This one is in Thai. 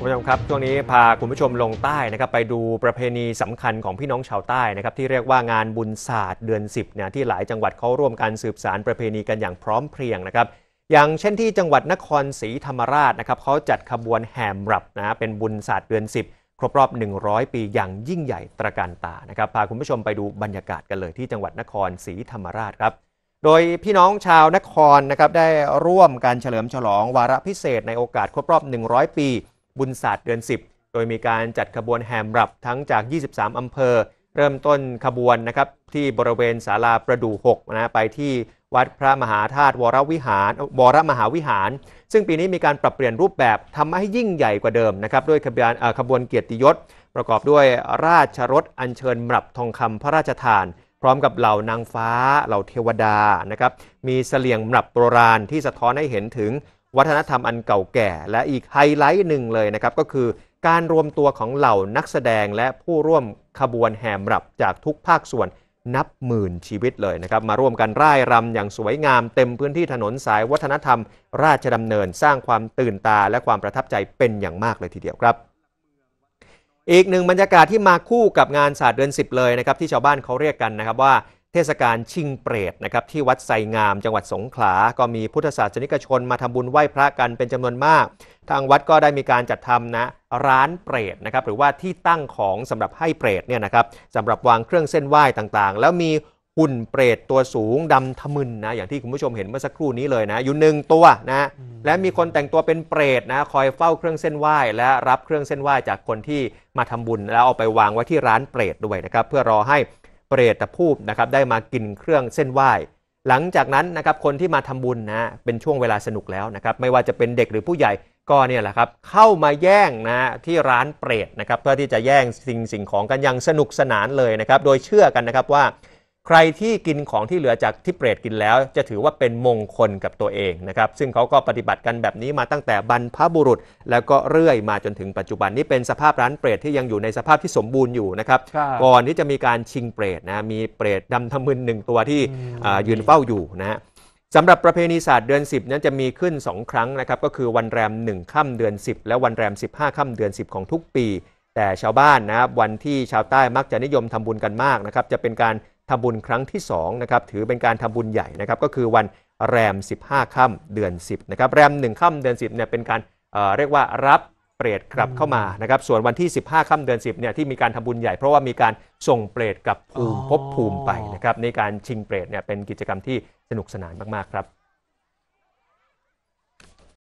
ผู้ชมครับ ช่วงนี้พาคุณผู้ชมลงใต้นะครับไปดูประเพณีสำคัญของพี่น้องชาวใต้นะครับที่เรียกว่างานบุญศาสตร์เดือน 10เนี่ยที่หลายจังหวัดเขาร่วมการสืบสารประเพณีกันอย่างพร้อมเพรียงนะครับอย่างเช่นที่จังหวัดนครศรีธรรมราชนะครับเขาจัดขบวนแห่มรับนะเป็นบุญศาสตร์เดือน 10 ครบรอบ 100 ปี อย่างยิ่งใหญ่ตระการตานะครับพาคุณผู้ชมไปดูบรรยากาศกันเลยที่จังหวัดนครศรีธรรมราชครับโดยพี่น้องชาวนครนะครับได้ร่วมการเฉลิมฉลองวาระพิเศษในโอกาสครบรอบ100 ปีบุญศาสตร์เดือน10 โดยมีการจัดขบวนแห่มรับทั้งจาก 23 อำเภอ เริ่มต้นขบวนนะครับที่บริเวณศาลาประดู่6นะไปที่วัดพระมหาธาตุวรวิหารวรมหาวิหาร ซึ่งปีนี้มีการปรับเปลี่ยนรูปแบบทำให้ยิ่งใหญ่กว่าเดิมนะครับด้วยขบวนขบวนเกียรติยศ ประกอบด้วยราชรถอัญเชิญมรับทองคำพระราชทาน พร้อมกับเหล่านางฟ้า เหล่าเทวดานะครับมีเสลียงมรับโบราณที่สะท้อนให้เห็นถึงวัฒนธรรมอันเก่าแก่ และอีกไฮไลท์หนึ่งเลยนะครับก็คือการรวมตัวของเหล่านักแสดงและผู้ร่วมขบวนแห่รับจากทุกภาคส่วน นับหมื่นชีวิตเลยนะครับมาร่วมกันร่ายรำอย่างสวยงามเต็มพื้นที่ถนนสายวัฒนธรรม ราชดำเนินสร้างความตื่นตาและความประทับใจเป็นอย่างมากเลยทีเดียวครับ อีกหนึ่งบรรยากาศที่มาคู่กับงานศาสตร์เดือน10เลยนะครับที่ชาวบ้านเขาเรียกกันนะครับว่าเทศกาลชิงเปรตนะครับที่วัดไซงามจังหวัดสงขลา ก็มีพุทธศาสนิกชนมาทำบุญไหว้พระกันเป็นจำนวนมาก ทางวัดก็ได้มีการจัดทำนะร้านเปรตนะครับ หรือว่าที่ตั้งของสำหรับให้เปรตเนี่ยนะครับสำหรับวางเครื่องเส้นไหว้ต่างๆ แล้วมีหุ่นเปรตตัวสูงดำทะมึนนะอย่างที่คุณผู้ชมเห็นเมื่อสักครู่นี้เลยนะ อยู่หนึ่งตัวนะและมีคนแต่งตัวเป็นเปรตนะคอยเฝ้าเครื่องเส้นไหว้ และรับเครื่องเส้นไหว้จากคนที่มาทำบุญ แล้วเอาไปวางไว้ที่ร้านเปรตด้วยนะครับ เพื่อรอให้เปรตภูมินะครับได้มากินเครื่องเส้นไหว้หลังจากนั้นนะครับคนที่มาทำบุญนะเป็นช่วงเวลาสนุกแล้วนะครับไม่ว่าจะเป็นเด็กหรือผู้ใหญ่ ก็เนี่ยแหละครับเข้ามาแย่งนะที่ร้านเปรตนะครับเพื่อที่จะแย่งสิ่งสิ่งของกันอย่างสนุกสนานเลยนะครับโดยเชื่อกันนะครับว่าใครที่กินของที่เหลือจากที่เปรตกินแล้ว จะถือว่าเป็นมงคลกับตัวเองนะครับ ซึ่งเขาก็ปฏิบัติกันแบบนี้มาตั้งแต่บรรพบุรุษ แล้วก็เรื่อยมาจนถึงปัจจุบันนี้เป็นสภาพร้านเปรตที่ยังอยู่ในสภาพที่สมบูรณ์อยู่นะครับก่อนที่จะมีการชิงเปรตนะมีเปรตดำทะมึนหนึ่งตัวที่ยืนเฝ้าอยู่นะสำหรับประเพณีศาสตร์เดือน 10 นั้นจะมีขึ้น2ครั้งนะครับ ก็คือวันแรม1ค่ำเดือน 10 และวันแรม 15ค่ำเดือน 10 ของทุกปี แต่ชาวบ้านนะครับวันที่ชาวใต้มักจะนิยมทำบุญกันมากนะครับจะเป็นการทำบุญครั้งที่2นะครับถือเป็นการทำบุญใหญ่นะครับก็คือวันแรม 15ค่ำเดือน 10นะครับแรม1ค่ำเดือน 10เนี่ยเป็นการเเรียกว่ารับเปรตกลับเข้ามานะครับส่วนวันที่ 15ค่ำเดือน 10เนี่ยที่มีการทำบุญใหญ่เพราะว่ามีการส่งเปรตกลับภูมิภพภูมิไปนะครับในการชิงเปรตเนี่ยเป็นกิจกรรมที่สนุกสนานมากๆครับ